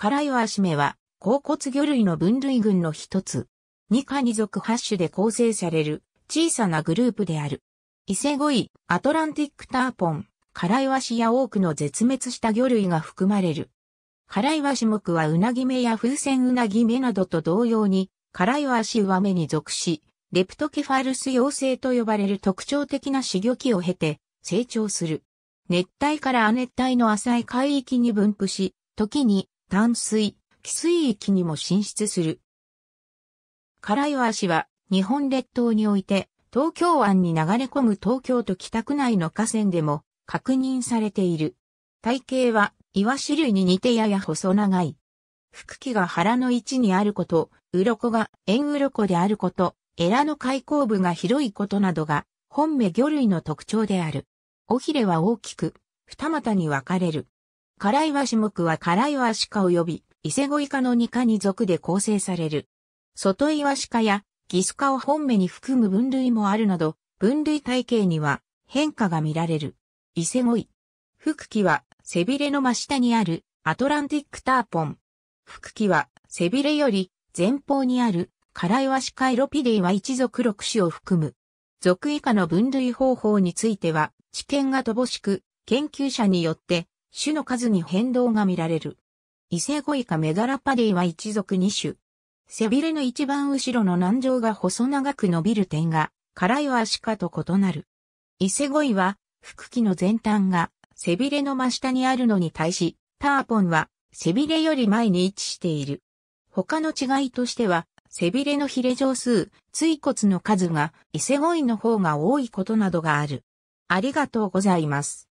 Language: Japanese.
カライワシメは、甲骨魚類の分類群の一つ。二カニ属シ種で構成される小さなグループである。伊勢ゴイ、アトランティックターポン、カライワシや多くの絶滅した魚類が含まれる。カライワシ目はウナギ目や風船ウナギ目などと同様に、カラいわシ上目に属し、レプトケファルス妖精と呼ばれる特徴的な死魚期を経て成長する。熱帯から亜熱帯の浅い海域に分布し、時に淡水、汽水域にも進出する。唐岩市は日本列島において東京湾に流れ込む東京都北区内の河川でも確認されている。体型は岩種類に似てやや細長い。腹器が腹の位置にあること、鱗が円鱗であること、エラの開口部が広いことなどが本目魚類の特徴である。尾ひれは大きく、二股に分かれる。辛いワシ目は辛いワシ科及び、イセゴイ科の2科に属で構成される。外イワシ科やギス科を本目に含む分類もあるなど、分類体系には変化が見られる。イセゴイ。腹器は背びれの真下にあるアトランティックターポン。腹器は背びれより前方にある辛いワシカイロピデイは一族6種を含む。属以下の分類方法については知見が乏しく、研究者によって種の数に変動が見られる。伊勢ゴイカメガラパディは一族二種。背びれの一番後ろの南上が細長く伸びる点が、辛いはアシカと異なる。伊勢ゴイは、腹器の前端が背びれの真下にあるのに対し、ターポンは背びれより前に位置している。他の違いとしては、背びれのヒレ上数、椎骨の数が伊勢ゴイの方が多いことなどがある。ありがとうございます。